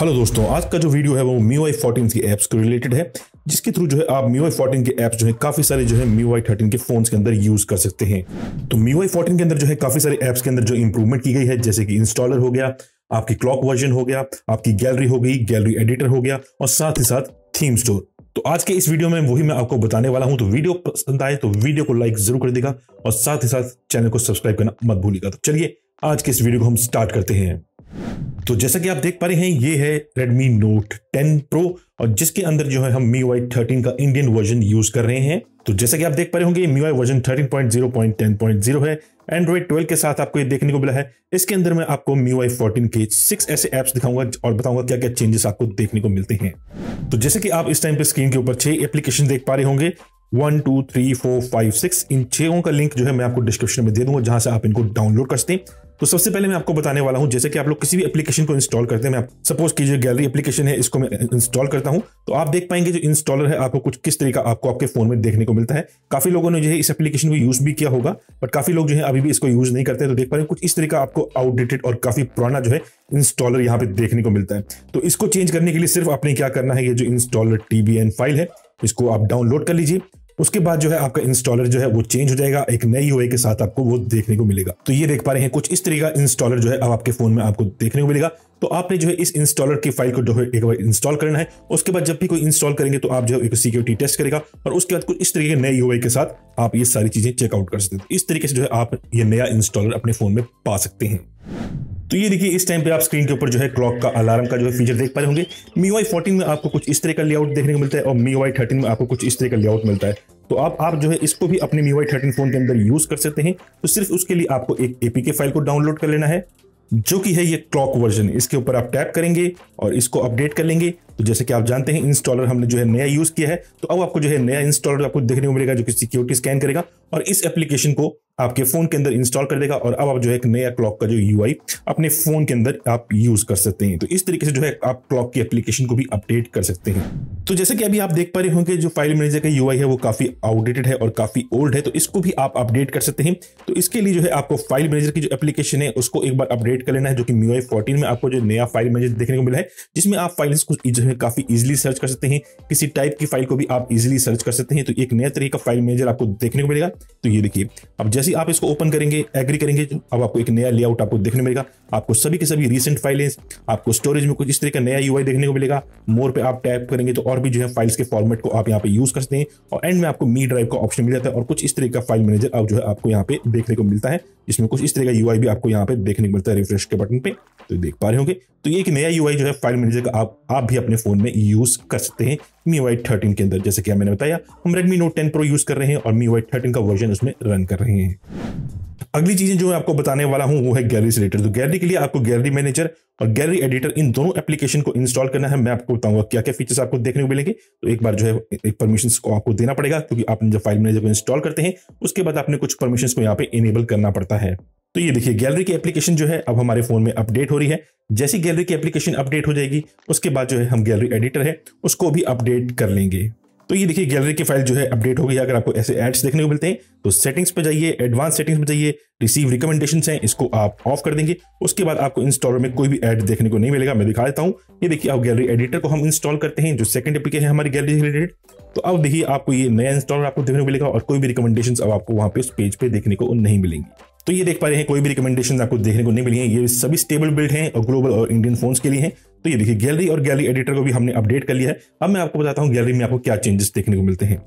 hello दोस्तों आज का जो वीडियो है वो MIUI 14 की एप्स को रिलेटेड है जिसके थ्रू जो है आप MIUI 14 के एप्स जो है काफी सारे जो है MIUI 13 के फोन्स के अंदर यूज कर सकते हैं तो MIUI 14 के अंदर जो है काफी सारे ऐप्स के अंदर जो इंप्रूवमेंट की गई है जैसे कि इंस्टॉलर हो गया आपकी क्लॉक वर्जन हो गया आपकी गैलरी हो गई गैलरी एडिटर हो गया और साथ ही साथ थीम स्टोर तो आज के इस वीडियो में वही मैं आपको बताने वाला हूं तो वीडियो पसंद आए तो वीडियो को लाइक जरूर कर देगा और साथ ही साथ चैनल को सब्सक्राइब करना मत भूलिएगा तो चलिए आज के इस वीडियो को हम स्टार्ट करते हैं तो जैसा कि आप देख पा रहे हैं ये है Redmi Note 10 Pro और जिसके अंदर जो है हम MIUI 13 का इंडियन वर्जन यूज कर रहे हैं तो जैसा कि आप देख पा रहे होंगे MIUI वर्जन 13.0.10.0 है एंड्रॉइड 12 के साथ आपको ये देखने को मिला है इसके अंदर मैं आपको MIUI 14 के सिक्स ऐसे एप्स दिखाऊंगा और बताऊंगा क्या क्या चेंजेस आपको देखने को मिलते हैं तो जैसे कि आप इस टाइम पे स्क्रीन के ऊपर छह एप्लीकेशन देख पा रहे होंगे one two three four five six इन छः का लिंक जो है मैं आपको डिस्क्रिप्शन में दे दूंगा जहां से आप इनको डाउनलोड कर सकते हैं तो सबसे पहले मैं आपको बताने वाला हूँ जैसे कि आप लोग किसी भी एप्लीकेशन को इंस्टॉल करते हैं मैं सपोज कीजिए गैलरी एप्लीकेशन है इसको मैं इंस्टॉल करता हूँ तो आप देख पाएंगे जो इंस्टॉलर है आपको कुछ किस तरीका आपको आपके फोन में देखने को मिलता है काफी लोगों ने जो है इस एप्लीकेशन को यूज भी किया होगा बट काफी लोग जो है अभी भी इसको यूज नहीं करते तो देख पा रहे कुछ इस तरीका आपको आउटडेटेड और काफी पुराना जो है इंस्टॉलर यहाँ पे देखने को मिलता है तो इसको चेंज करने के लिए सिर्फ आपने क्या करना है ये जो इंस्टॉलर टीबीएन फाइल है इसको आप डाउनलोड कर लीजिए उसके बाद जो है आपका इंस्टॉलर जो है वो चेंज हो जाएगा एक नई हुए के साथ आपको वो देखने को मिलेगा तो ये देख पा रहे हैं कुछ इस तरीके का इंस्टॉलर जो है अब आपके फोन में आपको देखने को मिलेगा तो आपने जो है इस इंस्टॉलर की फाइल को जो है एक बार इंस्टॉल करना है उसके बाद जब भी कोई इंस्टॉल करेंगे तो आप जो है एक सिक्योरिटी टेस्ट करेगा और उसके बाद कुछ इस तरीके के नए यूआई के साथ आप ये सारी चीजें चेकआउट कर सकते हैं तो इस तरीके से जो है आप ये नया इंस्टॉलर अपने फोन में पा सकते हैं तो ये देखिए इस टाइम पे आप स्क्रीन के ऊपर जो है क्लॉक का अलार्म का जो है फीचर देख पा रहे होंगे मी वाई फोर्टीन में आपको कुछ इस तरह का लेआउट देखने को मिलता है और मी वाई थर्टीन में आपको कुछ इस तरह का लेआउट मिलता है तो आप आप जो है इसको भी अपने मी वाई थर्टीन फोन के अंदर यूज कर सकते हैं तो सिर्फ उसके लिए आपको एक एपीके फाइल को डाउनलोड कर लेना है जो कि है ये क्लॉक वर्जन इसके ऊपर आप टैप करेंगे और इसको अपडेट कर लेंगे तो जैसे कि आप जानते हैं इंस्टॉलर हमने जो है नया यूज किया है तो अब आपको जो है नया इंस्टॉलर आपको देखने को मिलेगा जो कि सिक्योरिटी स्कैन करेगा और इस एप्लीकेशन को आपके फोन के अंदर इंस्टॉल कर देगा और अब आप जो है एक नया क्लॉक का जो यू अपने फोन के अंदर आप यूज कर सकते हैं तो इस तरीके से जो है आप क्लॉक की एप्लीकेशन को भी अपडेट कर सकते हैं तो जैसे कि अभी आप देख पा रहे होंगे जो फाइल मैनेजर का यू है वो काफी आउटडेटेड है और काफी ओल्ड है तो इसको भी आप अपडेट कर सकते हैं तो इसके लिए जो है आपको फाइल मैनेजर की जो एप्लीकेशन है उसको एक बार अपडेट कर लेना है जो कि म्यू आई में आपको जो नया फाइल मैनेजर देखने को मिला है जिसमें आप फाइल्स कुछ जिन्हें काफ़ी इजिली सर्च कर सकते हैं किसी टाइप की फाइल को भी आप इजिली सर्च कर सकते हैं तो एक नया तरीके का फाइल मैनेजर आपको देखने को मिलेगा तो ये देखिए अब जैसे आप इसको ओपन करेंगे एग्री करेंगे अब आपको एक नया लेआउट आपको देखने को मिलेगा आपको सभी के सभी रिसेंट फाइलें आपको स्टोरेज में कुछ इस तरह का नया यू देखने को मिलेगा मोर पे आप टैप करेंगे तो और भी जो है फाइल्स के फॉर्मेट को आप यहाँ पे यूज कर सकते हैं और एंड में आपको मी ड्राइव का ऑप्शन मिल जाता है और कुछ इस तरह का फाइल मैनेजर अब जो है आपको यहाँ पे देखने को मिलता है इसमें कुछ इस तरह का यूआई भी आपको यहाँ पे देखने को मिलता है रिफ्रेश के बटन पे तो देख पा रहे होंगे तो ये एक नया यूआई जो है फाइल मैनेजर का आप आप भी अपने अपने फ़ोन में यूज़ कर सकते हैं मी वाई थर्टीन के अंदर जैसे कि मैंने बताया हम Redmi Note ten Pro use कर रहे हैं और मी वाई थर्टीन का वर्जन उसमें रन कर रहे हैं अगली चीज़ें जो मैं आपको बताने वाला हूं वो है गैलरी से रिलेटेड तो गैलरी के लिए आपको गैलरी मैनेजर और गैलरी एडिटर इन दोनों एप्लीकेशन को इंस्टॉल करना है मैं आपको बताऊंगा क्या क्या फीचर्स आपको देखने को मिलेंगे तो एक बार जो है एक परमिशन को आपको देना पड़ेगा क्योंकि आपने जब फाइल मैनेजर को इंस्टॉल करते हैं उसके बाद आपने कुछ परमिशन को यहाँ पे इनेबल करना पड़ता है तो ये देखिए गैलरी की एप्लीकेशन जो है अब हमारे फोन में अपडेट हो रही है जैसी गैलरी की एप्लीकेशन अपडेट हो जाएगी उसके बाद जो है हम गैलरी एडिटर है उसको भी अपडेट कर लेंगे तो ये देखिए गैलरी की फाइल जो है अपडेट हो गई अगर आपको ऐसे एड्स देखने को मिलते हैं तो सेटिंग्स पे जाइए एडवांस सेटिंग्स में जाइए रिसीव रिकमेंडेशन हैं इसको आप ऑफ कर देंगे उसके बाद आपको इंस्टॉलर में कोई भी एड देखने को नहीं मिलेगा मैं दिखा देता हूँ ये देखिए आप गैलरी एडिटर को हम इंस्टॉल करते हैं जो सेकंड एप्लीकेशन है हमारी गैलरी रिलेटेड तो अब देखिए आपको ये नया इंस्टॉलर आपको देखने को मिलेगा और कोई भी रिकमेंडेशन अब आपको वहाँ पे उस पेज पर देखने को नहीं मिलेंगी तो ये देख पा रहे हैं कोई भी रिकमेंडेशन आपको देखने को नहीं मिली है ये सभी स्टेबल बिल्ड हैं और ग्लोबल और इंडियन फोन्स के लिए हैं तो ये देखिए गैलरी और गैलरी एडिटर को भी हमने अपडेट कर लिया है अब मैं आपको बताता हूँ गैलरी में आपको क्या चेंजेस देखने को मिलते हैं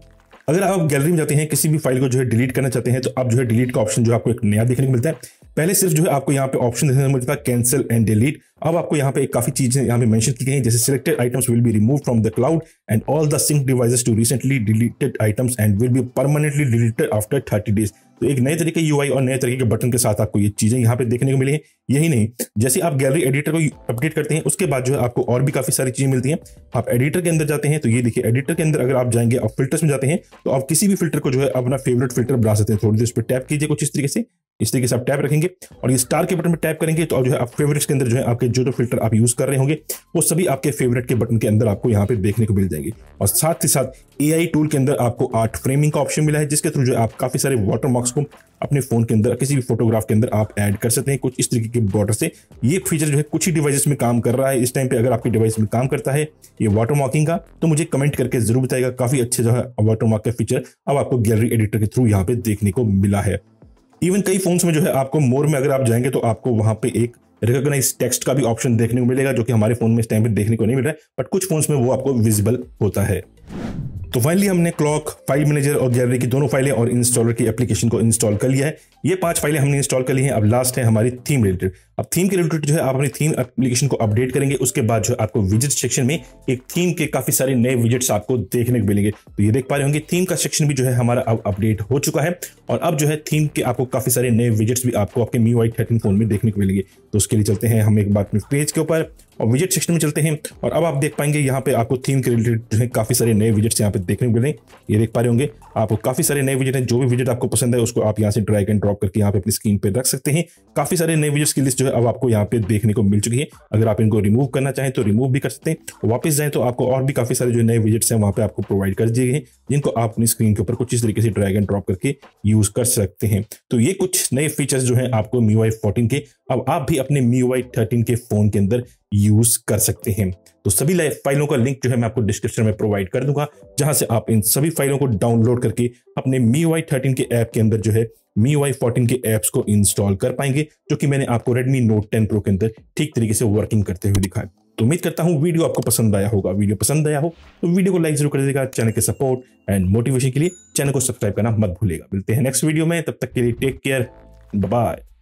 अगर आप गैलरी में जाते हैं किसी भी फाइल को जो है डिलीट करना चाहते हैं तो आप जो है डिलीट का ऑप्शन जो आपको एक नया देखने को मिलता है पहले सिर्फ जो है आपको यहाँ पे ऑप्शन देखने मिल मिलता था कैंसिल एंड डिलीट अब आपको यहाँ पे काफी चीजें यहाँ पे मेंशन की गई हैं जैसे selected items will be remove from the cloud and all the sync devices to recently deleted items and will be permanently deleted after thirty days तो एक नए तरीके यू और नए तरीके के बटन के साथ आपको ये चीजें यहाँ पे देखने को मिली है यही नहीं जैसे आप गैलरी एडिटर को अपडेट करते हैं उसके बाद जो है आपको और भी काफी सारी चीजें मिलती हैं आप एडिटर के अंदर जाते हैं तो ये देखिए एडिटर के अंदर अगर आप जाएंगे आप फिल्टर्स में जाते हैं तो आप किसी भी फिल्टर को जो है अपना फेवरेट फिल्टर बना सकते हैं थोड़ी देर उस पर टैप कीजिए कुछ इस तरीके से इस तरीके से आप टैप रखेंगे और ये स्टार के बटन पर टैप करेंगे तो जो है आप फेवरेट्स के अंदर जो है आपके जो जो फिल्टर आप यूज कर रहे होंगे वो सभी आपके फेवरेट के बटन के अंदर आपको यहाँ पे देखने को मिल जाएंगे और साथ ही साथ ए टूल के अंदर आपको आर्ट फ्रेमिंग का ऑप्शन मिला है जिसके थ्रू जो आप काफी सारे वाटर मार्क्स को अपने फोन के अंदर किसी भी फोटोग्राफ के अंदर आप ऐड कर सकते हैं कुछ इस तरीके के बॉर्डर से ये फीचर जो है कुछ ही डिवाइस में काम कर रहा है इस टाइम पे अगर आपके डिवाइस में काम करता है ये वाटर मार्किंग का तो मुझे कमेंट करके जरूर बताएगा काफी अच्छे जो है वाटर मार्क का फीचर अब आपको गैलरी एडिटर के थ्रू यहाँ पे देखने को मिला है इवन कई फोन्स में जो है आपको मोर में अगर आप जाएंगे तो आपको वहां पे एक रिकोगनाइज टेक्स्ट का भी ऑप्शन देखने को मिलेगा जो कि हमारे फोन में इस टाइम पे देखने को नहीं मिल रहा है बट कुछ फोन्स में वो आपको विजिबल होता है तो फाइनली हमने क्लॉक फाइल मैनेजर और गैलरी की दोनों फाइलें और इंस्टॉलर की एप्लीकेशन को इंस्टॉल कर लिया है ये पांच फाइलें हमने इंस्टॉल कर ली हैं अब लास्ट है हमारी थीम रिलेटेड अब थीम के रिलेटेड जो है आप अपनी थीम एप्लीकेशन को अपडेट करेंगे उसके बाद जो है आपको विजिट सेक्शन में एक थीम के काफी सारे नए विजिट्स आपको देखने को मिलेंगे तो ये देख पा रहे होंगे थीम का सेक्शन भी जो है हमारा अब अपडेट हो चुका है और अब जो है थीम के आपको काफी सारे नए विजिट्स भी आपको आपके मी वाई थर्टीन फोन में देखने को मिलेंगे तो उसके लिए चलते हैं हम एक बार पेज के ऊपर और विजेट सेक्शन में चलते हैं और अब आप देख पाएंगे यहाँ पे आपको थीम के रिलेटेड जो है काफ़ी सारे नए विजेट्स यहाँ पे देखने को मिले ये देख पा रहे होंगे आपको काफ़ी सारे नए विजेट हैं जो भी विजेट आपको पसंद है उसको आप यहाँ से ड्रैग एंड ड्रॉप करके यहाँ पे अपनी स्क्रीन पर रख सकते हैं काफ़ी सारे नए विजेट्स की लिस्ट जो है अब आपको यहाँ पे देखने को मिल चुकी है अगर आप इनको रिमूव करना चाहें तो रिमूव भी कर सकते हैं वापस जाए तो आपको और भी काफ़ी सारे जो नए विजेट्स हैं वहाँ पे आपको प्रोवाइड कर दिए गए जिनको आप अपनी स्क्रीन के ऊपर कुछ इस तरीके से ड्रैग एंड ड्रॉप करके यूज़ कर सकते हैं तो ये कुछ नए फीचर्स जो है आपको मी वाई के अब आप भी अपने मी वाई के फ़ोन के अंदर यूज कर सकते हैं तो सभी फाइलों का लिंक जो है मैं आपको डिस्क्रिप्शन में प्रोवाइड कर दूंगा जहां से आप इन सभी फाइलों को डाउनलोड करके अपने मी वाई थर्टीन के ऐप के अंदर जो है मी वाई फोर्टीन के ऐप्स को इंस्टॉल कर पाएंगे जो कि मैंने आपको रेडमी नोट टेन प्रो के अंदर ठीक तरीके से वर्किंग करते हुए दिखाया तो उम्मीद करता हूँ वीडियो आपको पसंद आया होगा वीडियो पसंद आया हो तो वीडियो को लाइक जरूर कर देगा चैनल के सपोर्ट एंड मोटिवेशन के लिए चैनल को सब्सक्राइब करना मत भूलेगा मिलते हैं नेक्स्ट वीडियो में तब तक के लिए टेक केयर बाय